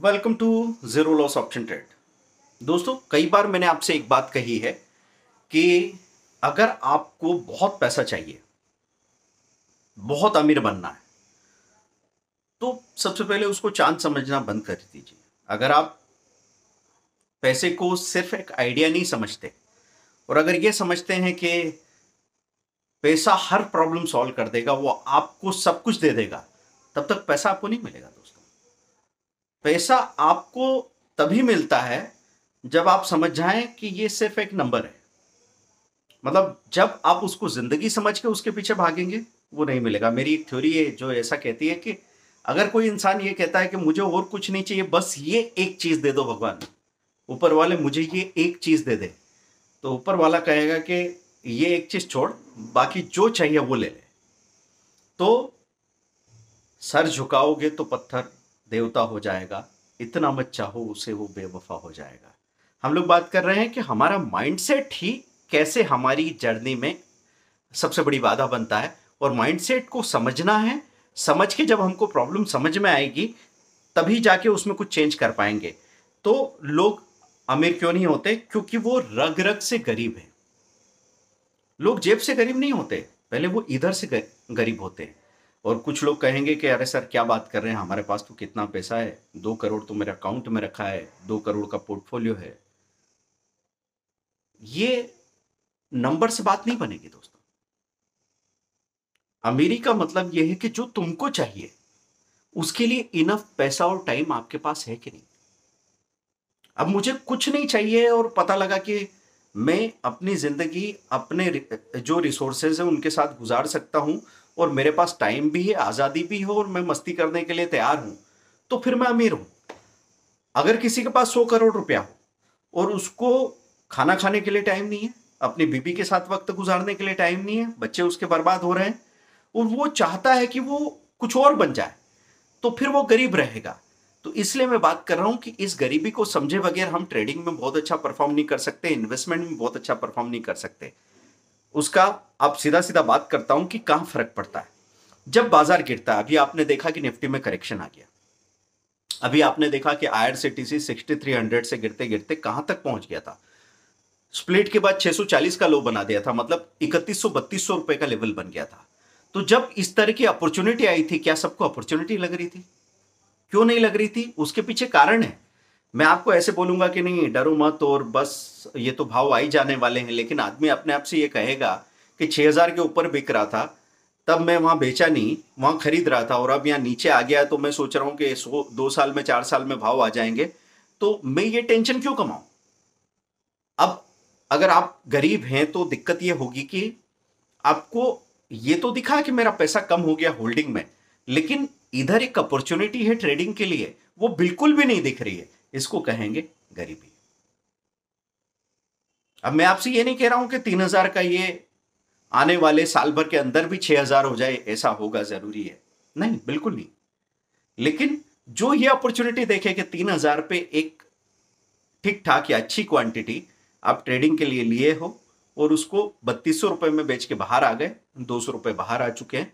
welcome to zero loss option trade दोस्तों कई बार मैंने आपसे एक बात कही है कि अगर आपको बहुत पैसा चाहिए बहुत अमीर बनना है तो सबसे पहले उसको चांद समझना बंद कर दीजिए अगर आप पैसे को सिर्फ एक आइडिया नहीं समझते और अगर ये समझते हैं कि पैसा हर प्रॉब्लम सॉल्व कर देगा वो आपको सब कुछ दे देगा तब तक पैसा आपको नहीं मिलेगा पैसा आपको तभी मिलता है जब आप समझ जाएं कि ये सिर्फ एक नंबर है मतलब जब आप उसको जिंदगी समझ के उसके पीछे भागेंगे वो नहीं मिलेगा मेरी एक थ्योरी है जो ऐसा कहती है कि अगर कोई इंसान ये कहता है कि मुझे और कुछ नहीं चाहिए बस ये एक चीज दे दो भगवान ऊपर वाले मुझे ये एक चीज दे दे तो ऊपर वाला कहेगा कि ये एक चीज छोड़ बाकी जो चाहिए वो ले ले तो सर झुकाओगे तो पत्थर देवता हो जाएगा इतना मत चाहो उसे वो बेवफा हो जाएगा हम लोग बात कर रहे हैं कि हमारा माइंडसेट ही कैसे हमारी जर्नी में सबसे बड़ी बाधा बनता है और माइंडसेट को समझना है समझ के जब हमको प्रॉब्लम समझ में आएगी तभी जाके उसमें कुछ चेंज कर पाएंगे तो लोग अमीर क्यों नहीं होते क्योंकि वो रग रग से गरीब हैं लोग जेब से गरीब नहीं होते पहले वो इधर से गरीब होते हैं और कुछ लोग कहेंगे कि अरे सर क्या बात कर रहे हैं हमारे पास तो कितना पैसा है दो करोड़ तो मेरे अकाउंट में रखा है दो करोड़ का पोर्टफोलियो है ये नंबर से बात नहीं बनेगी दोस्तों अमीरी का मतलब यह है कि जो तुमको चाहिए उसके लिए इनफ पैसा और टाइम आपके पास है कि नहीं अब मुझे कुछ नहीं चाहिए और पता लगा कि मैं अपनी जिंदगी अपने जो रिसोर्सेज है उनके साथ गुजार सकता हूं और मेरे पास टाइम भी है आज़ादी भी हो और मैं मस्ती करने के लिए तैयार हूँ तो फिर मैं अमीर हूं अगर किसी के पास सौ करोड़ रुपया हो और उसको खाना खाने के लिए टाइम नहीं है अपनी बीबी के साथ वक्त गुजारने के लिए टाइम नहीं है बच्चे उसके बर्बाद हो रहे हैं और वो चाहता है कि वो कुछ और बन जाए तो फिर वो गरीब रहेगा तो इसलिए मैं बात कर रहा हूं कि इस गरीबी को समझे बगैर हम ट्रेडिंग में बहुत अच्छा परफॉर्म नहीं कर सकते इन्वेस्टमेंट में बहुत अच्छा परफॉर्म नहीं कर सकते उसका आप सीधा सीधा बात करता हूं कि कहां फर्क पड़ता है जब बाजार गिरता है अभी आपने देखा कि निफ्टी में करेक्शन आ गया अभी आपने देखा कि I R C T C hundred से गिरते गिरते कहां तक पहुंच गया था स्प्लिट के बाद 640 का लो बना दिया था मतलब इकतीस सौ बत्तीस सौ रुपए का लेवल बन गया था तो जब इस तरह की अपॉर्चुनिटी आई थी क्या सबको अपॉर्चुनिटी लग रही थी क्यों नहीं लग रही थी उसके पीछे कारण है मैं आपको ऐसे बोलूंगा कि नहीं डरो मत और बस ये तो भाव आई जाने वाले हैं लेकिन आदमी अपने आप से ये कहेगा कि 6000 के ऊपर बिक रहा था तब मैं वहां बेचा नहीं वहां खरीद रहा था और अब यहाँ नीचे आ गया तो मैं सोच रहा हूं कि सो दो साल में चार साल में भाव आ जाएंगे तो मैं ये टेंशन क्यों कमाऊं अब अगर आप गरीब हैं तो दिक्कत ये होगी कि आपको ये तो दिखा कि मेरा पैसा कम हो गया होल्डिंग में लेकिन इधर एक अपॉर्चुनिटी है ट्रेडिंग के लिए वो बिल्कुल भी नहीं दिख रही है इसको कहेंगे गरीबी अब मैं आपसे ये नहीं कह रहा हूं कि तीन हजार का ये आने वाले साल भर के अंदर भी छह हजार हो जाए ऐसा होगा जरूरी है नहीं बिल्कुल नहीं लेकिन जो ये अपॉर्चुनिटी देखे कि तीन हजार पे एक ठीक ठाक या अच्छी क्वांटिटी आप ट्रेडिंग के लिए लिए हो और उसको बत्तीस रुपए में बेच के बाहर आ गए दो सौ बाहर आ चुके हैं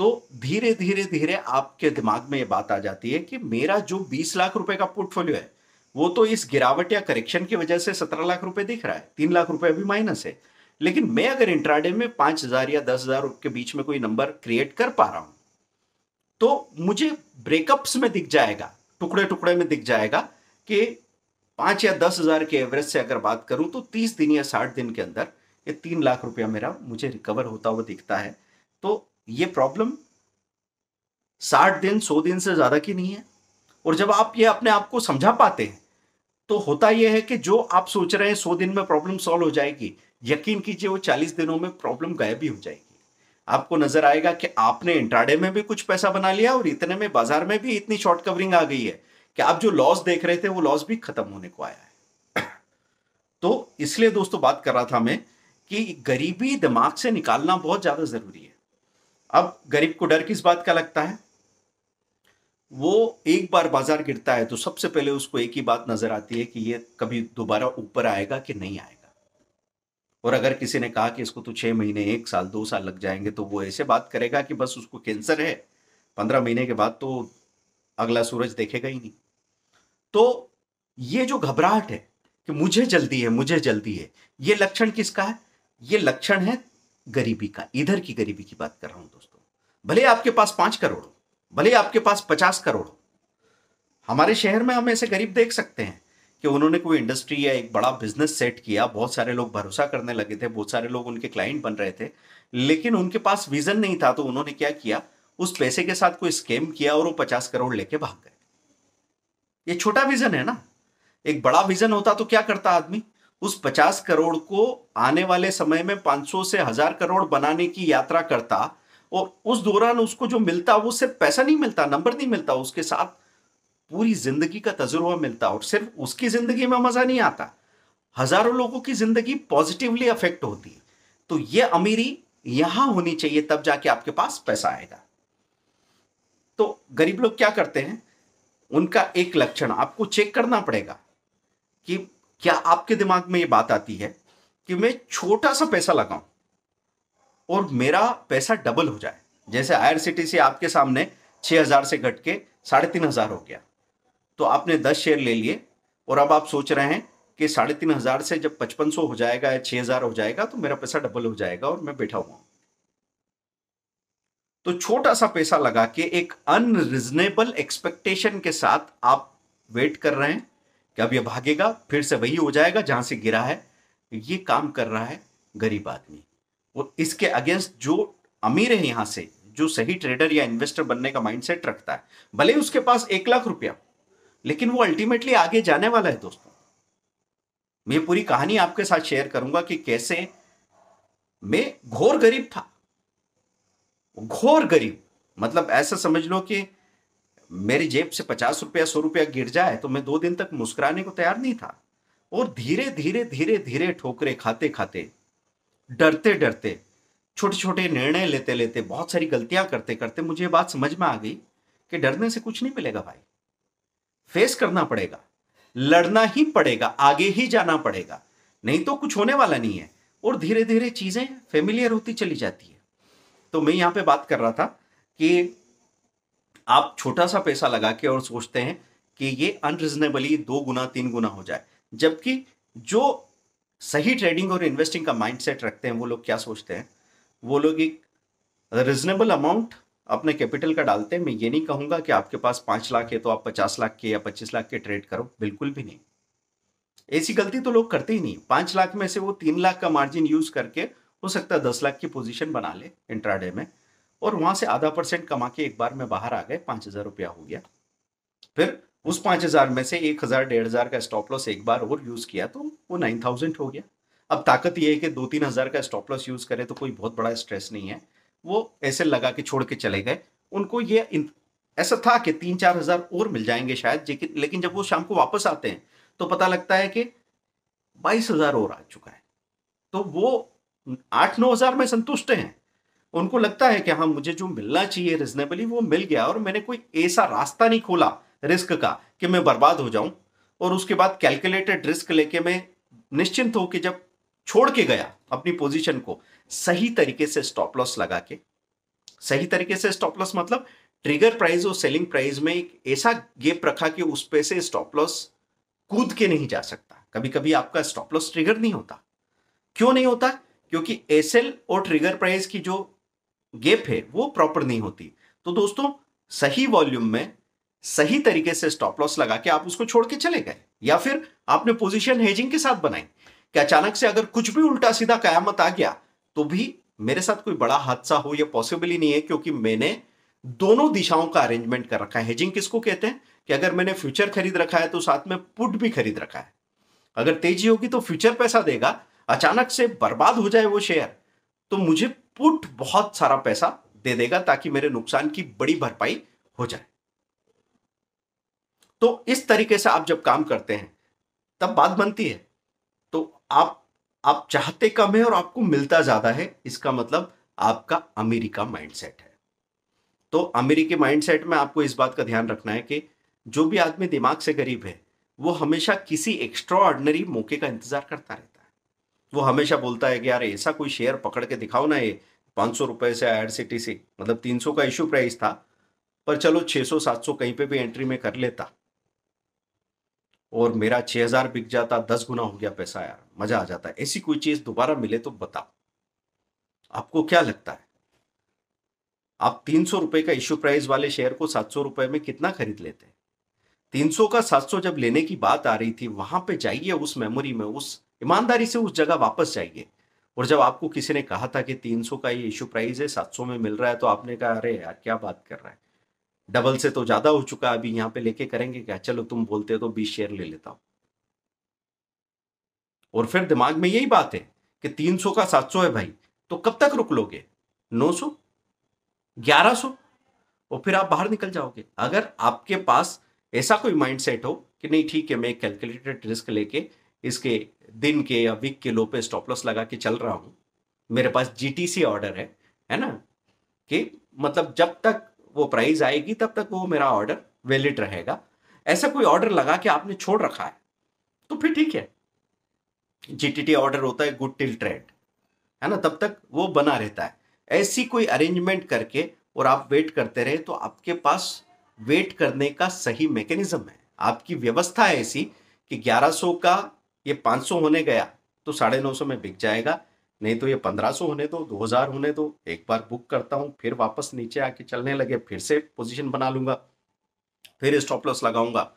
तो धीरे धीरे धीरे आपके दिमाग में ये बात आ जाती है कि मेरा जो 20 लाख रुपए का पोर्टफोलियो है वो तो इस गिरावट या करेक्शन की वजह से 17 लाख रुपए दिख रहा है तीन लाख रुपए अभी माइनस है लेकिन मैं अगर इंट्राडे में पांच हजार या दस हजार के बीच में कोई नंबर क्रिएट कर पा रहा हूं तो मुझे ब्रेकअप्स में दिख जाएगा टुकड़े टुकड़े में दिख जाएगा कि पांच या दस हजार के एवरेज से अगर बात करूं तो तीस दिन या साठ दिन के अंदर ये तीन लाख रुपया मेरा मुझे रिकवर होता हुआ दिखता है तो ये प्रॉब्लम साठ दिन सौ दिन से ज़्यादा की नहीं है और जब आप ये अपने आप को समझा पाते हैं तो होता यह है कि जो आप सोच रहे हैं सौ दिन में प्रॉब्लम सॉल्व हो जाएगी यकीन कीजिए वो चालीस दिनों में प्रॉब्लम गायब ही हो जाएगी आपको नजर आएगा कि आपने इंट्राडे में भी कुछ पैसा बना लिया और इतने में बाजार में भी इतनी शॉर्ट कवरिंग आ गई है कि आप जो लॉस देख रहे थे वो लॉस भी खत्म होने को आया है तो इसलिए दोस्तों बात कर रहा था मैं कि गरीबी दिमाग से निकालना बहुत ज्यादा जरूरी है अब गरीब को डर किस बात का लगता है वो एक बार बाजार गिरता है तो सबसे पहले उसको एक ही बात नजर आती है कि ये कभी दोबारा ऊपर आएगा कि नहीं आएगा और अगर किसी ने कहा कि इसको तो छह महीने एक साल दो साल लग जाएंगे तो वो ऐसे बात करेगा कि बस उसको कैंसर है पंद्रह महीने के बाद तो अगला सूरज देखेगा ही नहीं तो ये जो घबराहट है कि मुझे जल्दी है मुझे जल्दी है ये लक्षण किसका है ये लक्षण है गरीबी का इधर की गरीबी की बात कर रहा हूं दोस्तों भले आपके पास पांच करोड़ हो भले आपके पास पचास करोड़ हो हमारे शहर में हम ऐसे गरीब देख सकते हैं कि उन्होंने कोई इंडस्ट्री या एक बड़ा बिजनेस सेट किया बहुत सारे लोग भरोसा करने लगे थे बहुत सारे लोग उनके क्लाइंट बन रहे थे लेकिन उनके पास विजन नहीं था तो उन्होंने क्या किया उस पैसे के साथ कोई स्कैम किया और वो पचास करोड़ लेके भाग गए ये छोटा विजन है ना एक बड़ा विजन होता तो क्या करता आदमी उस 50 करोड़ को आने वाले समय में 500 से हजार करोड़ बनाने की यात्रा करता और उस दौरान उसको जो मिलता वो सिर्फ पैसा नहीं मिलता नंबर नहीं मिलता उसके साथ पूरी जिंदगी का तजुर्बा मिलता और सिर्फ उसकी जिंदगी में मजा नहीं आता हजारों लोगों की जिंदगी पॉजिटिवली अफेक्ट होती है तो ये अमीरी यहां होनी चाहिए तब जाके आपके पास पैसा आएगा तो गरीब लोग क्या करते हैं उनका एक लक्षण आपको चेक करना पड़ेगा कि क्या आपके दिमाग में ये बात आती है कि मैं छोटा सा पैसा लगाऊं और मेरा पैसा डबल हो जाए जैसे से आपके सामने छह हज़ार से घट के साढ़े तीन हज़ार हो गया तो आपने दस शेयर ले लिए और अब आप सोच रहे हैं कि साढ़े तीन हज़ार से जब पचपन सौ हो जाएगा या छह हज़ार हो जाएगा तो मेरा पैसा डबल हो जाएगा और मैं बैठा हुआ तो छोटा सा पैसा लगा के एक अनरिजनेबल एक्सपेक्टेशन के साथ आप वेट कर रहे हैं अब ये भागेगा फिर से वही हो जाएगा जहां से गिरा है ये काम कर रहा है गरीब आदमी और इसके अगेंस्ट जो अमीर है यहां से जो सही ट्रेडर या इन्वेस्टर बनने का माइंडसेट रखता है भले उसके पास एक लाख रुपया लेकिन वो अल्टीमेटली आगे जाने वाला है दोस्तों मैं पूरी कहानी आपके साथ शेयर करूंगा कि कैसे मैं घोर गरीब था घोर गरीब मतलब ऐसा समझ लो कि मेरी जेब से पचास रुपया सौ रुपया गिर जाए तो मैं दो दिन तक मुस्कुराने को तैयार नहीं था और धीरे धीरे धीरे धीरे ठोकरे खाते खाते डरते डरते छोटे छोटे निर्णय लेते लेते बहुत सारी गलतियां करते करते मुझे बात समझ में आ गई कि डरने से कुछ नहीं मिलेगा भाई फेस करना पड़ेगा लड़ना ही पड़ेगा आगे ही जाना पड़ेगा नहीं तो कुछ होने वाला नहीं है और धीरे धीरे चीजें फेमिलियर होती चली जाती है तो मैं यहाँ पे बात कर रहा था कि आप छोटा सा पैसा लगा के और सोचते हैं कि ये अनरिजनेबली दो गुना तीन गुना हो जाए जबकि जो सही ट्रेडिंग और इन्वेस्टिंग का माइंडसेट रखते हैं वो लोग क्या सोचते हैं वो लोग एक रिजनेबल अमाउंट अपने कैपिटल का डालते हैं मैं ये नहीं कहूँगा कि आपके पास पाँच लाख है तो आप पचास लाख के या पच्चीस लाख के ट्रेड करो बिल्कुल भी नहीं ऐसी गलती तो लोग करते ही नहीं पाँच लाख में से वो तीन लाख का मार्जिन यूज करके हो सकता है दस लाख की पोजिशन बना ले इंट्राडे में और वहां से आधा परसेंट कमा के एक बार में बाहर आ गए पांच हजार रुपया हो गया फिर उस पांच हजार में से एक हजार डेढ़ हजार का स्टॉप लॉस एक बार और यूज किया तो वो नाइन थाउजेंड हो गया अब ताकत ये है कि दो तीन हजार का स्टॉप लॉस यूज करें तो कोई बहुत बड़ा स्ट्रेस नहीं है वो ऐसे लगा के छोड़ के चले गए उनको ये ऐसा था कि तीन चार हजार और मिल जाएंगे शायद लेकिन जब वो शाम को वापस आते हैं तो पता लगता है कि बाईस हजार और आ चुका है तो वो आठ नौ हजार में संतुष्ट हैं उनको लगता है कि हाँ मुझे जो मिलना चाहिए रिजनेबली वो मिल गया और मैंने कोई ऐसा रास्ता नहीं खोला रिस्क का कि मैं बर्बाद हो जाऊं और उसके बाद कैलकुलेटेड रिस्क लेके मैं निश्चिंत हो कि जब छोड़ के गया अपनी पोजीशन को सही तरीके से स्टॉप लॉस लगा के सही तरीके से स्टॉप लॉस मतलब ट्रिगर प्राइस और सेलिंग प्राइस में एक ऐसा गेप रखा कि उस पे से स्टॉप लॉस कूद के नहीं जा सकता कभी कभी आपका स्टॉप लॉस ट्रिगर नहीं होता क्यों नहीं होता क्योंकि एसएल और ट्रिगर प्राइस की जो गेप है वो प्रॉपर नहीं होती तो दोस्तों सही वॉल्यूम में सही तरीके से स्टॉप लॉस लगा के आप उसको छोड़ के चले गए या फिर आपने पोजीशन हेजिंग के साथ बनाई कि अचानक से अगर कुछ भी उल्टा सीधा कयामत आ गया तो भी मेरे साथ कोई बड़ा हादसा हो यह पॉसिबल ही नहीं है क्योंकि मैंने दोनों दिशाओं का अरेंजमेंट कर रखा है हेजिंग किसको कहते हैं कि अगर मैंने फ्यूचर खरीद रखा है तो साथ में पुट भी खरीद रखा है अगर तेजी होगी तो फ्यूचर पैसा देगा अचानक से बर्बाद हो जाए वो शेयर तो मुझे पुट बहुत सारा पैसा दे देगा ताकि मेरे नुकसान की बड़ी भरपाई हो जाए तो इस तरीके से आप जब काम करते हैं तब बात बनती है तो आप आप चाहते कम है और आपको मिलता ज्यादा है इसका मतलब आपका अमेरिका माइंडसेट है तो अमेरिकी माइंडसेट में आपको इस बात का ध्यान रखना है कि जो भी आदमी दिमाग से गरीब है वो हमेशा किसी एक्स्ट्रा ऑर्डनरी मौके का इंतजार करता रहता है वो हमेशा बोलता है कि यार ऐसा कोई शेयर पकड़ के दिखाओ ना ये पाँच सौ रुपये से आई आर मतलब तीन सौ का इश्यू प्राइस था पर चलो छः सौ सात सौ कहीं पे भी एंट्री में कर लेता और मेरा छः हज़ार बिक जाता दस गुना हो गया पैसा यार मज़ा आ जाता ऐसी कोई चीज़ दोबारा मिले तो बताओ आपको क्या लगता है आप तीन सौ रुपये का इश्यू प्राइस वाले शेयर को सात सौ रुपये में कितना खरीद लेते हैं तीन सौ का सात सौ जब लेने की बात आ रही थी वहां पे जाइए उस मेमोरी में उस ईमानदारी से उस जगह वापस जाइए और जब आपको किसी ने कहा था कि 300 का ये इशू प्राइस है 700 में मिल रहा है तो आपने कहा अरे यार क्या बात कर रहा है डबल से तो ज़्यादा हो चुका अभी यहाँ पे लेके करेंगे क्या चलो तुम बोलते हो तो बीस शेयर ले लेता हूं और फिर दिमाग में यही बात है कि 300 का 700 है भाई तो कब तक रुक लोगे 900 1100 और फिर आप बाहर निकल जाओगे अगर आपके पास ऐसा कोई माइंडसेट हो कि नहीं ठीक है मैं कैलकुलेटेड रिस्क लेके इसके दिन के या वीक के लो पे स्टॉप लॉस लगा के चल रहा हूँ मेरे पास जीटीसी ऑर्डर है है ना कि मतलब जब तक वो प्राइस आएगी तब तक वो मेरा ऑर्डर वैलिड रहेगा ऐसा कोई ऑर्डर लगा के आपने छोड़ रखा है तो फिर ठीक है जीटीटी ऑर्डर होता है गुड टिल ट्रेड है ना तब तक वो बना रहता है ऐसी कोई अरेंजमेंट करके और आप वेट करते रहे तो आपके पास वेट करने का सही मैकेनिज्म है आपकी व्यवस्था ऐसी कि 1100 का ये पाँच सौ होने गया तो साढ़े नौ सौ में बिक जाएगा नहीं तो ये पंद्रह सौ होने दो दो हज़ार होने दो एक बार बुक करता हूँ फिर वापस नीचे आके चलने लगे फिर से पोजीशन बना लूँगा फिर स्टॉप लॉस लगाऊंगा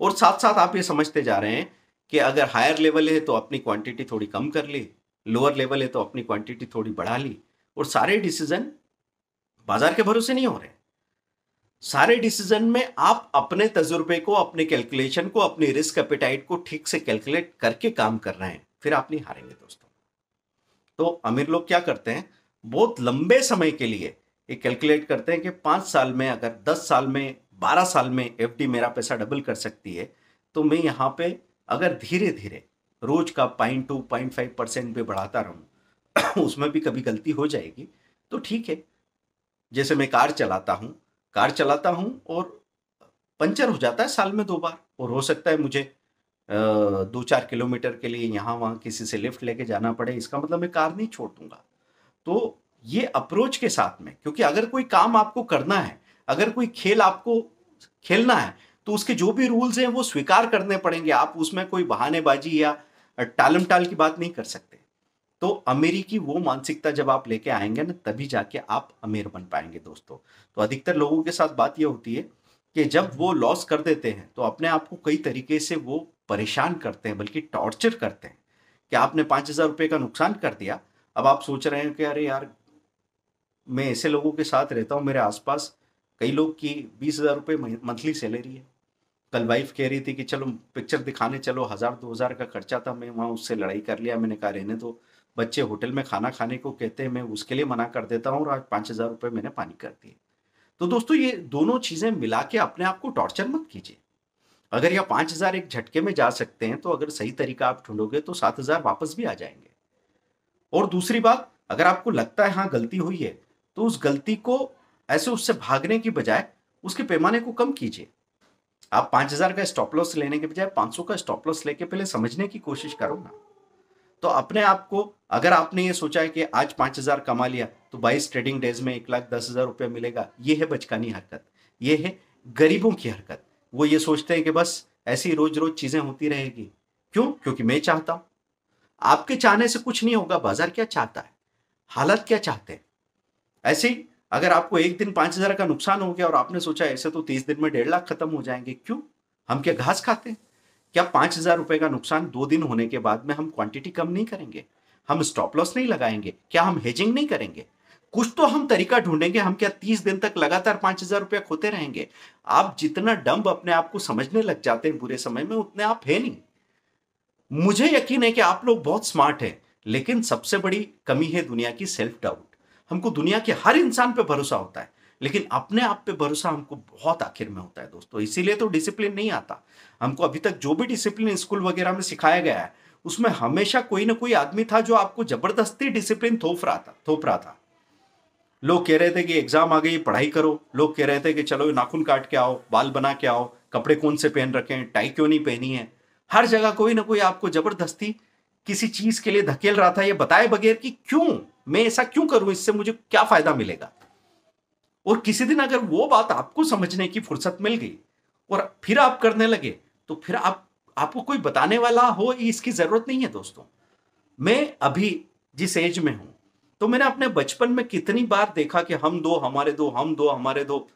और साथ साथ आप ये समझते जा रहे हैं कि अगर हायर लेवल है तो अपनी क्वांटिटी थोड़ी कम कर ली लोअर लेवल है तो अपनी क्वांटिटी थोड़ी बढ़ा ली और सारे डिसीजन बाजार के भरोसे नहीं हो रहे सारे डिसीजन में आप अपने तजुर्बे को अपने कैलकुलेशन को अपने रिस्क एपेटाइट को ठीक से कैलकुलेट करके काम कर रहे हैं फिर आप नहीं हारेंगे दोस्तों तो अमीर लोग क्या करते हैं बहुत लंबे समय के लिए ये कैलकुलेट करते हैं कि पाँच साल में अगर दस साल में बारह साल में एफ मेरा पैसा डबल कर सकती है तो मैं यहाँ पे अगर धीरे धीरे रोज का point two point five percent भी बढ़ाता रहूँ उसमें भी कभी गलती हो जाएगी तो ठीक है जैसे मैं कार चलाता हूँ कार चलाता हूँ और पंचर हो जाता है साल में दो बार और हो सकता है मुझे दो चार किलोमीटर के लिए यहाँ वहाँ किसी से लिफ्ट लेके जाना पड़े इसका मतलब मैं कार नहीं छोड़ दूंगा तो ये अप्रोच के साथ में क्योंकि अगर कोई काम आपको करना है अगर कोई खेल आपको खेलना है तो उसके जो भी रूल्स हैं वो स्वीकार करने पड़ेंगे आप उसमें कोई बहानेबाजी या टालम टाल की बात नहीं कर सकते तो अमेरिकी वो मानसिकता जब आप लेके आएंगे ना तभी जाके आप अमीर बन पाएंगे दोस्तों तो अधिकतर लोगों के साथ बात ये होती है कि जब वो लॉस कर देते हैं तो अपने आप को कई तरीके से वो परेशान करते हैं बल्कि टॉर्चर करते हैं कि आपने पाँच हज़ार रुपये का नुकसान कर दिया अब आप सोच रहे हैं कि अरे यार मैं ऐसे लोगों के साथ रहता हूँ मेरे आसपास कई लोग की बीस हज़ार रुपये मंथली सैलरी है कल वाइफ कह रही थी कि चलो पिक्चर दिखाने चलो हज़ार दो हज़ार का खर्चा था मैं वहाँ उससे लड़ाई कर लिया मैंने कहा रहने दो तो बच्चे होटल में खाना खाने को कहते हैं मैं उसके लिए मना कर देता हूँ और आज पाँच हज़ार रुपये मैंने पानी कर दिए तो दोस्तों ये दोनों चीज़ें मिला के अपने आप को टॉर्चर मत कीजिए अगर यह पाँच हज़ार एक झटके में जा सकते हैं तो अगर सही तरीका आप ढूंढोगे तो सात हज़ार वापस भी आ जाएंगे और दूसरी बात अगर आपको लगता है हाँ गलती हुई है तो उस गलती को ऐसे उससे भागने की बजाय उसके पैमाने को कम कीजिए आप पाँच हज़ार का स्टॉप लॉस लेने के बजाय पाँच सौ का स्टॉप लॉस लेके पहले समझने की कोशिश करो ना तो अपने आप को अगर आपने ये सोचा है कि आज पाँच हज़ार कमा लिया तो बाईस ट्रेडिंग डेज में एक लाख दस हज़ार रुपया मिलेगा ये है बचकानी हरकत ये है गरीबों की हरकत वो ये सोचते हैं कि बस ऐसी रोज रोज चीज़ें होती रहेगी क्यों क्योंकि मैं चाहता हूँ आपके चाहने से कुछ नहीं होगा बाजार क्या चाहता है हालत क्या चाहते हैं ऐसे ही अगर आपको एक दिन पाँच हज़ार का नुकसान हो गया और आपने सोचा ऐसे तो तीस दिन में डेढ़ लाख खत्म हो जाएंगे क्यों हम क्या घास खाते हैं क्या पांच हज़ार रुपए का नुकसान दो दिन होने के बाद में हम क्वांटिटी कम नहीं करेंगे हम स्टॉप लॉस नहीं लगाएंगे क्या हम हेजिंग नहीं करेंगे कुछ तो हम तरीका ढूंढेंगे हम क्या तीस दिन तक लगातार पांच हजार रुपया खोते रहेंगे आप जितना डम्ब अपने आप को समझने लग जाते हैं बुरे समय में उतने आप है नहीं मुझे यकीन है कि आप लोग बहुत स्मार्ट हैं लेकिन सबसे बड़ी कमी है दुनिया की सेल्फ डाउट हमको दुनिया के हर इंसान पर भरोसा होता है लेकिन अपने आप पे भरोसा हमको बहुत आखिर में होता है दोस्तों इसीलिए तो डिसिप्लिन नहीं आता हमको अभी तक जो भी डिसिप्लिन स्कूल वगैरह में सिखाया गया है उसमें हमेशा कोई ना कोई आदमी था जो आपको जबरदस्ती डिसिप्लिन थोप रहा था थोप रहा था लोग कह रहे थे कि एग्जाम आ गई पढ़ाई करो लोग कह रहे थे कि चलो नाखून काट के आओ बाल बना के आओ कपड़े कौन से पहन रखे हैं टाई क्यों नहीं पहनी है हर जगह कोई ना कोई आपको जबरदस्ती किसी चीज के लिए धकेल रहा था ये बताए बगैर कि क्यों मैं ऐसा क्यों करूं इससे मुझे क्या फायदा मिलेगा और किसी दिन अगर वो बात आपको समझने की फुर्सत मिल गई और फिर आप करने लगे तो फिर आप आपको कोई बताने वाला हो इसकी ज़रूरत नहीं है दोस्तों मैं अभी जिस एज में हूं तो मैंने अपने बचपन में कितनी बार देखा कि हम दो हमारे दो हम दो हमारे दो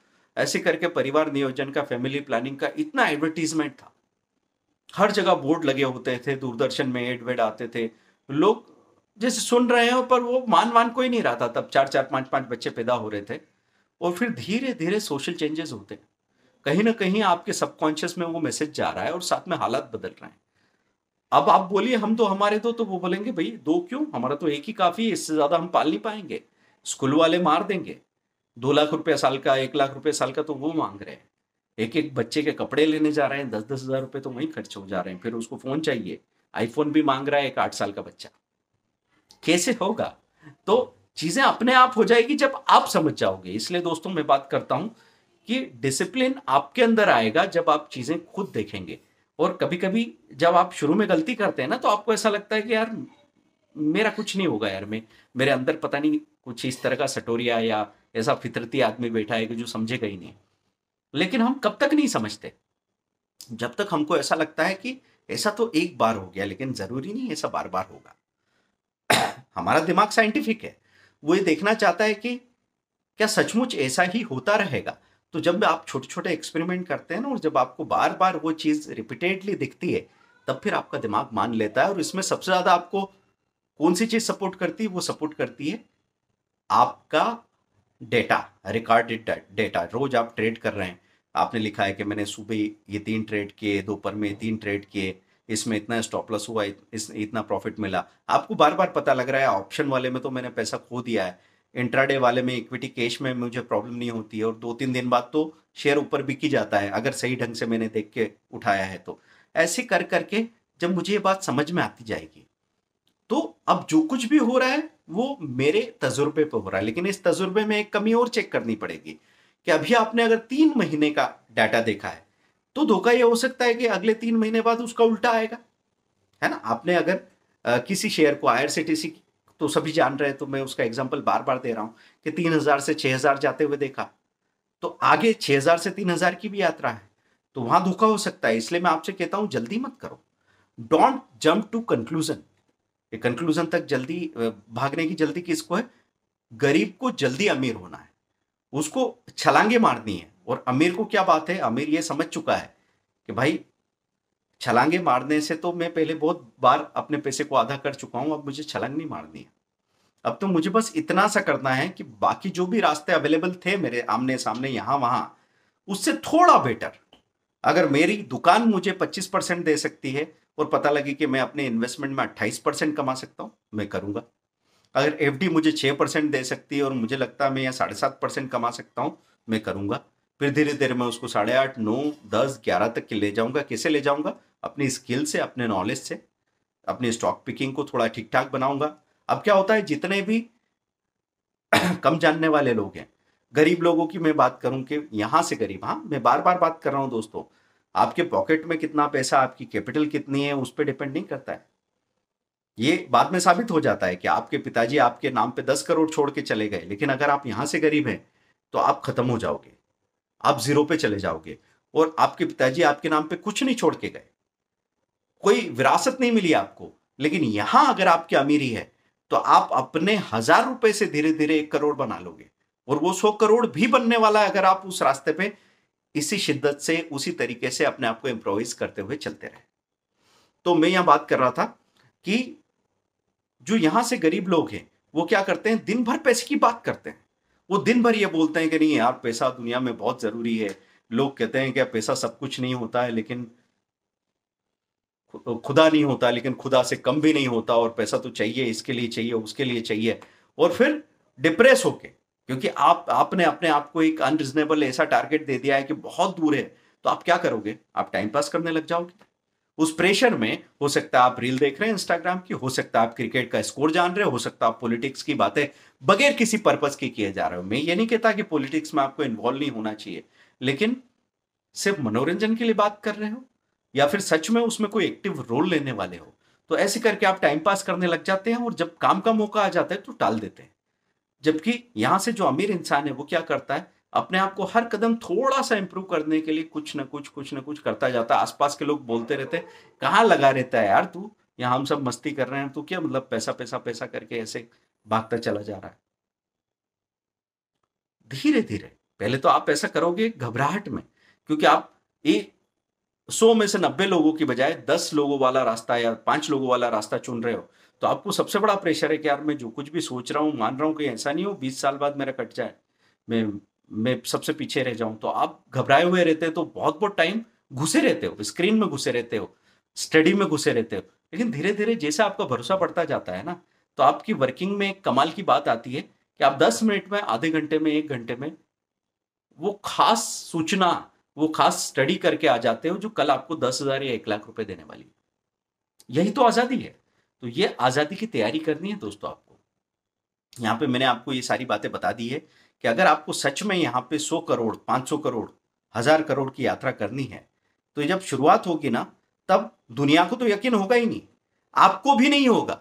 ऐसे करके परिवार नियोजन का फैमिली प्लानिंग का इतना एडवर्टीजमेंट था हर जगह बोर्ड लगे होते थे दूरदर्शन में एड वेड आते थे लोग जैसे सुन रहे हो पर वो मान मान कोई नहीं रहा था तब चार चार पांच पांच बच्चे पैदा हो रहे थे और फिर धीरे धीरे सोशल चेंजेस होते हैं कहीं ना कहीं आपके सबकॉन्शियस में वो मैसेज जा रहा है और साथ में हालात बदल रहे हैं अब आप बोलिए हम तो हमारे दो तो वो बोलेंगे भाई दो क्यों हमारा तो एक ही काफ़ी है इससे ज़्यादा हम पाल नहीं पाएंगे स्कूल वाले मार देंगे दो लाख रुपए साल का एक लाख रुपए साल का तो वो मांग रहे हैं एक एक बच्चे के कपड़े लेने जा रहे हैं दस दस हज़ार रुपए तो वहीं खर्च हो जा रहे हैं फिर उसको फ़ोन चाहिए आईफोन भी मांग रहा है एक आठ साल का बच्चा कैसे होगा तो चीजें अपने आप हो जाएगी जब आप समझ जाओगे इसलिए दोस्तों मैं बात करता हूं कि डिसिप्लिन आपके अंदर आएगा जब आप चीजें खुद देखेंगे और कभी कभी जब आप शुरू में गलती करते हैं ना तो आपको ऐसा लगता है कि यार मेरा कुछ नहीं होगा यार मैं मेरे अंदर पता नहीं कुछ इस तरह का सटोरिया या ऐसा फितरती आदमी बैठा है कि जो समझेगा ही नहीं लेकिन हम कब तक नहीं समझते जब तक हमको ऐसा लगता है कि ऐसा तो एक बार हो गया लेकिन जरूरी नहीं ऐसा बार बार होगा हमारा दिमाग साइंटिफिक है वो ये देखना चाहता है कि क्या सचमुच ऐसा ही होता रहेगा तो जब आप छोटे छोटे एक्सपेरिमेंट करते हैं ना और जब आपको बार बार वो चीज़ रिपीटेडली दिखती है तब फिर आपका दिमाग मान लेता है और इसमें सबसे ज़्यादा आपको कौन सी चीज़ सपोर्ट करती है वो सपोर्ट करती है आपका डेटा रिकॉर्डेड डेटा रोज आप ट्रेड कर रहे हैं आपने लिखा है कि मैंने सुबह ये तीन ट्रेड किए दोपहर में तीन ट्रेड किए इसमें इतना स्टॉप लॉस हुआ इस इतना प्रॉफिट मिला आपको बार बार पता लग रहा है ऑप्शन वाले में तो मैंने पैसा खो दिया है इंट्राडे वाले में इक्विटी कैश में मुझे प्रॉब्लम नहीं होती है और दो तीन दिन बाद तो शेयर ऊपर बिकी जाता है अगर सही ढंग से मैंने देख के उठाया है तो ऐसे कर करके जब मुझे ये बात समझ में आती जाएगी तो अब जो कुछ भी हो रहा है वो मेरे तजुर्बे पर हो रहा है लेकिन इस तजुर्बे में एक कमी और चेक करनी पड़ेगी कि अभी आपने अगर तीन महीने का डाटा देखा है तो धोखा ये हो सकता है कि अगले तीन महीने बाद उसका उल्टा आएगा है ना आपने अगर आ, किसी शेयर को आई आर तो सभी जान रहे हैं तो मैं उसका एग्जाम्पल बार बार दे रहा हूँ कि तीन हज़ार से छः हज़ार जाते हुए देखा तो आगे छः हज़ार से तीन हज़ार की भी यात्रा है तो वहाँ धोखा हो सकता है इसलिए मैं आपसे कहता हूँ जल्दी मत करो डोंट जम्प टू कंक्लूजन ये कंक्लूजन तक जल्दी भागने की जल्दी किसको है गरीब को जल्दी अमीर होना है उसको छलांगे मारनी है और अमीर को क्या बात है अमीर ये समझ चुका है कि भाई छलांगे मारने से तो मैं पहले बहुत बार अपने पैसे को आधा कर चुका हूं अब मुझे छलांग नहीं मारनी है अब तो मुझे बस इतना सा करना है कि बाकी जो भी रास्ते अवेलेबल थे मेरे आमने सामने यहां वहां उससे थोड़ा बेटर अगर मेरी दुकान मुझे 25 परसेंट दे सकती है और पता लगे कि मैं अपने इन्वेस्टमेंट में 28 परसेंट कमा सकता हूँ मैं करूंगा अगर एफ मुझे 6 परसेंट दे सकती है और मुझे लगता है मैं यहाँ साढ़े सात परसेंट कमा सकता हूँ मैं करूंगा फिर धीरे धीरे मैं उसको साढ़े आठ नौ दस ग्यारह तक के ले जाऊंगा कैसे ले जाऊंगा अपनी स्किल से अपने नॉलेज से अपनी स्टॉक पिकिंग को थोड़ा ठीक ठाक बनाऊंगा अब क्या होता है जितने भी कम जानने वाले लोग हैं गरीब लोगों की मैं बात करूं कि यहां से गरीब हाँ मैं बार बार बात कर रहा हूँ दोस्तों आपके पॉकेट में कितना पैसा आपकी कैपिटल कितनी है उस पर डिपेंड नहीं करता है ये बाद में साबित हो जाता है कि आपके पिताजी आपके नाम पे दस करोड़ छोड़ के चले गए लेकिन अगर आप यहां से गरीब हैं तो आप खत्म हो जाओगे आप जीरो पे चले जाओगे और आपके पिताजी आपके नाम पे कुछ नहीं छोड़ के गए कोई विरासत नहीं मिली आपको लेकिन यहां अगर आपकी अमीरी है तो आप अपने हजार रुपए से धीरे धीरे एक करोड़ बना लोगे और वो सौ करोड़ भी बनने वाला है अगर आप उस रास्ते पे इसी शिद्दत से उसी तरीके से अपने आप को इम्प्रोवाइज करते हुए चलते रहे तो मैं यहां बात कर रहा था कि जो यहां से गरीब लोग हैं वो क्या करते हैं दिन भर पैसे की बात करते हैं वो दिन भर ये बोलते हैं कि नहीं यार पैसा दुनिया में बहुत ज़रूरी है लोग कहते हैं कि पैसा सब कुछ नहीं होता है लेकिन खुदा नहीं होता लेकिन खुदा से कम भी नहीं होता और पैसा तो चाहिए इसके लिए चाहिए उसके लिए चाहिए और फिर डिप्रेस होके क्योंकि आप आपने अपने आप को एक अनरिजनेबल ऐसा टारगेट दे दिया है कि बहुत दूर है तो आप क्या करोगे आप टाइम पास करने लग जाओगे उस प्रेशर में हो सकता है आप रील देख रहे हैं इंस्टाग्राम की हो सकता है आप क्रिकेट का स्कोर जान रहे हो सकता है आप पॉलिटिक्स की बातें बगैर किसी पर्पज के किए जा रहे हो मैं ये नहीं कहता कि पॉलिटिक्स में आपको इन्वॉल्व नहीं होना चाहिए लेकिन सिर्फ मनोरंजन के लिए बात कर रहे हो या फिर सच में उसमें कोई एक्टिव रोल लेने वाले हो तो ऐसे करके आप टाइम पास करने लग जाते हैं और जब काम का मौका आ जाता है तो टाल देते हैं जबकि यहाँ से जो अमीर इंसान है वो क्या करता है अपने आप को हर कदम थोड़ा सा इंप्रूव करने के लिए कुछ ना कुछ कुछ ना कुछ करता जाता आसपास के लोग बोलते रहते कहाँ लगा रहता है यार तू यहाँ हम सब मस्ती कर रहे हैं तू क्या मतलब पैसा पैसा पैसा करके ऐसे भागता चला जा रहा है धीरे धीरे पहले तो आप ऐसा करोगे घबराहट में क्योंकि आप एक सौ में से नब्बे लोगों की बजाय दस लोगों वाला रास्ता या पांच लोगों वाला रास्ता चुन रहे हो तो आपको सबसे बड़ा प्रेशर है कि यार मैं जो कुछ भी सोच रहा हूं मान रहा हूँ कि ऐसा नहीं हो बीस साल बाद मेरा कट जाए मैं मैं सबसे पीछे रह जाऊं तो आप घबराए हुए रहते हो तो बहुत बहुत टाइम घुसे रहते हो स्क्रीन में घुसे रहते हो स्टडी में घुसे रहते हो लेकिन धीरे धीरे जैसे आपका भरोसा बढ़ता जाता है ना तो आपकी वर्किंग में कमाल की बात आती है कि आप 10 मिनट में आधे घंटे में एक घंटे में वो खास सूचना वो खास स्टडी करके आ जाते हो जो कल आपको दस हजार या एक लाख रुपए देने वाली है यही तो आज़ादी है तो ये आज़ादी की तैयारी करनी है दोस्तों आपको यहाँ पे मैंने आपको ये सारी बातें बता दी है कि अगर आपको सच में यहाँ पे सौ करोड़ पाँच सौ करोड़ हजार करोड़ की यात्रा करनी है तो जब शुरुआत होगी ना तब दुनिया को तो यकीन होगा ही नहीं आपको भी नहीं होगा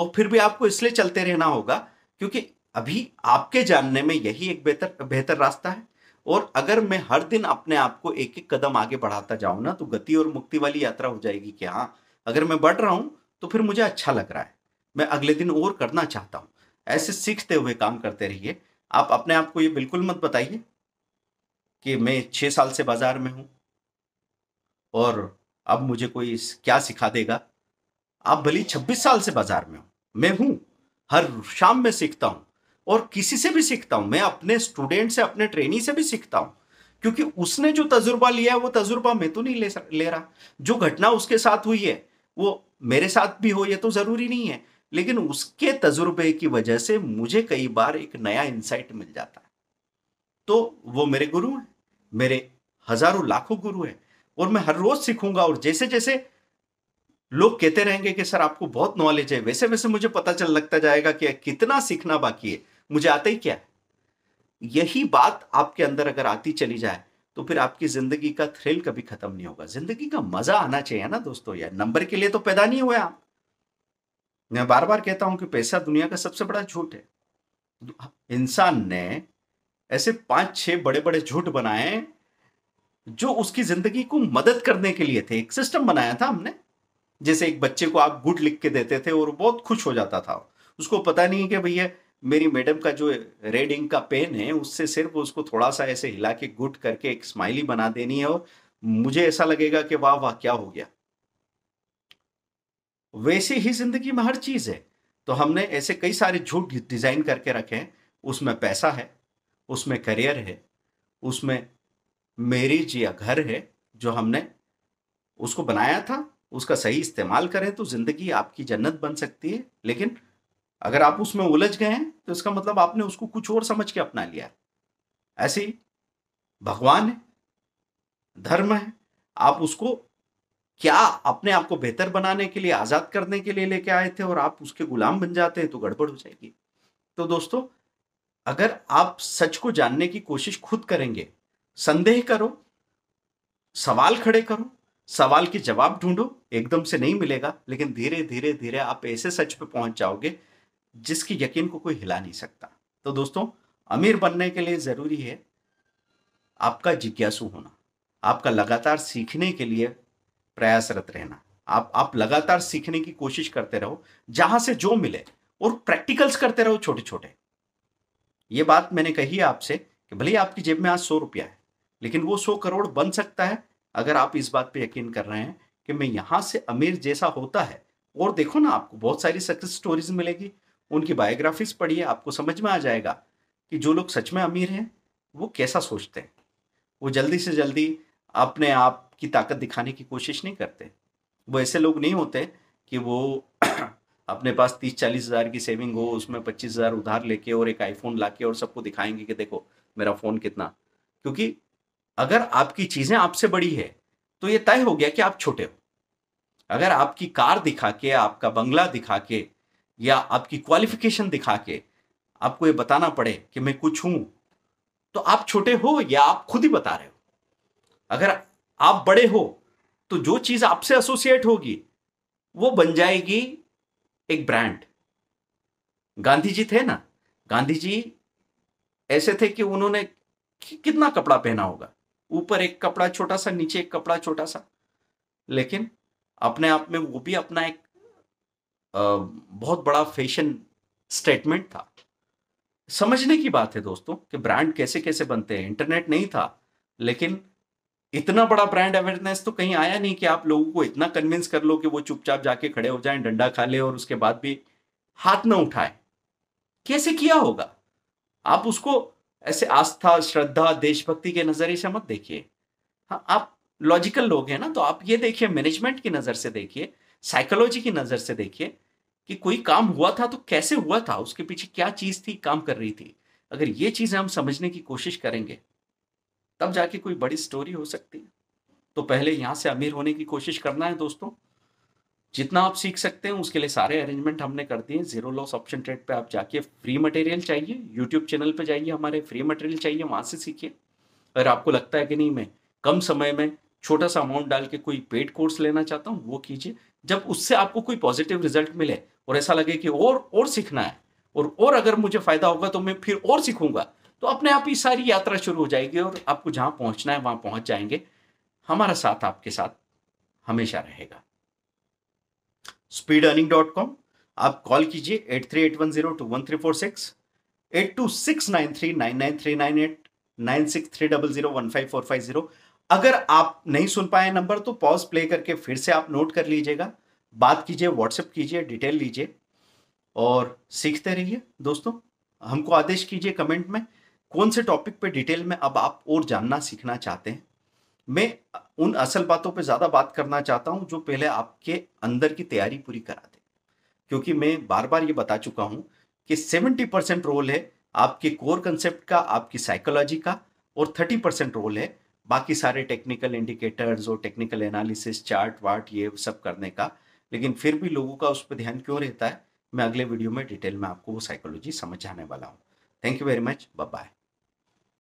और फिर भी आपको इसलिए चलते रहना होगा क्योंकि अभी आपके जानने में यही एक बेहतर बेहतर रास्ता है और अगर मैं हर दिन अपने आप को एक एक कदम आगे बढ़ाता जाऊं ना तो गति और मुक्ति वाली यात्रा हो जाएगी कि हाँ अगर मैं बढ़ रहा हूं तो फिर मुझे अच्छा लग रहा है मैं अगले दिन और करना चाहता हूं ऐसे सीखते हुए काम करते रहिए आप अपने आप को ये बिल्कुल मत बताइए कि मैं छः साल से बाज़ार में हूँ और अब मुझे कोई क्या सिखा देगा आप भली छब्बीस साल से बाज़ार में हूं मैं हूँ हर शाम में सीखता हूँ और किसी से भी सीखता हूँ मैं अपने स्टूडेंट से अपने ट्रेनी से भी सीखता हूँ क्योंकि उसने जो तजुर्बा लिया है वो तजुर्बा मैं तो नहीं ले ले रहा जो घटना उसके साथ हुई है वो मेरे साथ भी हो ये तो ज़रूरी नहीं है लेकिन उसके तजुर्बे की वजह से मुझे कई बार एक नया इंसाइट मिल जाता है तो वो मेरे गुरु हैं मेरे हजारों लाखों गुरु हैं और मैं हर रोज सीखूंगा और जैसे जैसे लोग कहते रहेंगे कि सर आपको बहुत नॉलेज है वैसे वैसे मुझे पता चल लगता जाएगा कि कितना सीखना बाकी है मुझे आता ही क्या यही बात आपके अंदर अगर आती चली जाए तो फिर आपकी जिंदगी का थ्रिल कभी खत्म नहीं होगा जिंदगी का मजा आना चाहिए ना दोस्तों यार नंबर के लिए तो पैदा नहीं हुआ आप मैं बार बार कहता हूं कि पैसा दुनिया का सबसे बड़ा झूठ है इंसान ने ऐसे पांच छह बड़े बड़े झूठ बनाए जो उसकी जिंदगी को मदद करने के लिए थे एक सिस्टम बनाया था हमने जैसे एक बच्चे को आप गुड लिख के देते थे और बहुत खुश हो जाता था उसको पता नहीं है कि भैया मेरी मैडम का जो रेड इंक का पेन है उससे सिर्फ उसको थोड़ा सा ऐसे हिला के गुट करके एक स्माइली बना देनी है और मुझे ऐसा लगेगा कि वाह वाह क्या हो गया वैसे ही जिंदगी में हर चीज़ है तो हमने ऐसे कई सारे झूठ डिज़ाइन करके रखे हैं उसमें पैसा है उसमें करियर है उसमें मेरिज या घर है जो हमने उसको बनाया था उसका सही इस्तेमाल करें तो ज़िंदगी आपकी जन्नत बन सकती है लेकिन अगर आप उसमें उलझ गए हैं तो इसका मतलब आपने उसको कुछ और समझ के अपना लिया ऐसे भगवान है धर्म है आप उसको क्या अपने आप को बेहतर बनाने के लिए आज़ाद करने के लिए लेके आए थे और आप उसके गुलाम बन जाते हैं तो गड़बड़ हो जाएगी तो दोस्तों अगर आप सच को जानने की कोशिश खुद करेंगे संदेह करो सवाल खड़े करो सवाल के जवाब ढूंढो एकदम से नहीं मिलेगा लेकिन धीरे धीरे धीरे आप ऐसे सच पे पहुंच जाओगे जिसकी यकीन को कोई हिला नहीं सकता तो दोस्तों अमीर बनने के लिए ज़रूरी है आपका जिज्ञासु होना आपका लगातार सीखने के लिए प्रयासरत रहना आप आप लगातार सीखने की कोशिश करते रहो जहां से जो मिले और प्रैक्टिकल्स करते रहो छोटे छोटे ये बात मैंने कही है आपसे कि भले आपकी जेब में आज सौ रुपया है लेकिन वो सौ करोड़ बन सकता है अगर आप इस बात पे यकीन कर रहे हैं कि मैं यहां से अमीर जैसा होता है और देखो ना आपको बहुत सारी सक्सेस स्टोरीज मिलेगी उनकी बायोग्राफीज पढ़िए आपको समझ में आ जाएगा कि जो लोग सच में अमीर हैं वो कैसा सोचते हैं वो जल्दी से जल्दी अपने आप की ताकत दिखाने की कोशिश नहीं करते वो ऐसे लोग नहीं होते कि वो अपने पास तीस चालीस हज़ार की सेविंग हो उसमें पच्चीस हज़ार उधार लेके और एक आईफोन ला के और सबको दिखाएंगे कि देखो मेरा फ़ोन कितना क्योंकि अगर आपकी चीज़ें आपसे बड़ी है तो ये तय हो गया कि आप छोटे हो अगर आपकी कार दिखा के आपका बंगला दिखा के या आपकी क्वालिफिकेशन दिखा के आपको ये बताना पड़े कि मैं कुछ हूं तो आप छोटे हो या आप खुद ही बता रहे हो अगर आप बड़े हो तो जो चीज आपसे एसोसिएट होगी वो बन जाएगी एक ब्रांड गांधी जी थे ना गांधी जी ऐसे थे कि उन्होंने कि कितना कपड़ा पहना होगा ऊपर एक कपड़ा छोटा सा नीचे एक कपड़ा छोटा सा लेकिन अपने आप में वो भी अपना एक बहुत बड़ा फैशन स्टेटमेंट था समझने की बात है दोस्तों कि ब्रांड कैसे कैसे बनते हैं इंटरनेट नहीं था लेकिन इतना बड़ा ब्रांड अवेयरनेस तो कहीं आया नहीं कि आप लोगों को इतना कन्विंस कर लो कि वो चुपचाप जाके खड़े हो जाएं डंडा खा ले और उसके बाद भी हाथ ना उठाए कैसे किया होगा आप उसको ऐसे आस्था श्रद्धा देशभक्ति के नजरिए से मत देखिए हाँ आप लॉजिकल लोग हैं ना तो आप ये देखिए मैनेजमेंट की नजर से देखिए साइकोलॉजी की नजर से देखिए कि कोई काम हुआ था तो कैसे हुआ था उसके पीछे क्या चीज थी काम कर रही थी अगर ये चीजें हम समझने की कोशिश करेंगे तब जाके कोई बड़ी स्टोरी हो सकती है तो पहले यहाँ से अमीर होने की कोशिश करना है दोस्तों जितना आप सीख सकते हैं उसके लिए सारे अरेंजमेंट हमने कर दिए जीरो लॉस ऑप्शन ट्रेड पे आप जाके फ्री मटेरियल चाहिए यूट्यूब चैनल पे जाइए हमारे फ्री मटेरियल चाहिए वहाँ से सीखिए अगर आपको लगता है कि नहीं मैं कम समय में छोटा सा अमाउंट डाल के कोई पेड कोर्स लेना चाहता हूँ वो कीजिए जब उससे आपको कोई पॉजिटिव रिजल्ट मिले और ऐसा लगे कि और और सीखना है और और अगर मुझे फायदा होगा तो मैं फिर और सीखूंगा तो अपने आप ही सारी यात्रा शुरू हो जाएगी और आपको जहां पहुंचना है वहां पहुंच जाएंगे हमारा साथ आपके साथ हमेशा रहेगा स्पीड अर्निंग डॉट कॉम आप कॉल कीजिए eight three eight one zero two one three four six eight two six nine three nine nine three nine eight nine six three double zero one five four five zero अगर आप नहीं सुन pile number तो pause play करके फिर से आप note कर लीजिएगा बात कीजिए व्हाट्सएप कीजिए डिटेल लीजिए और सीखते रहिए दोस्तों हमको आदेश कीजिए कमेंट में कौन से टॉपिक पे डिटेल में अब आप और जानना सीखना चाहते हैं मैं उन असल बातों पे ज़्यादा बात करना चाहता हूँ जो पहले आपके अंदर की तैयारी पूरी करा दे क्योंकि मैं बार बार ये बता चुका हूँ कि सेवेंटी परसेंट रोल है आपके कोर कंसेप्ट का आपकी साइकोलॉजी का और थर्टी परसेंट रोल है बाकी सारे टेक्निकल इंडिकेटर्स और टेक्निकल एनालिसिस चार्ट वार्ट ये सब करने का लेकिन फिर भी लोगों का उस पर ध्यान क्यों रहता है मैं अगले वीडियो में डिटेल में आपको वो साइकोलॉजी समझाने वाला हूँ thank you very much bye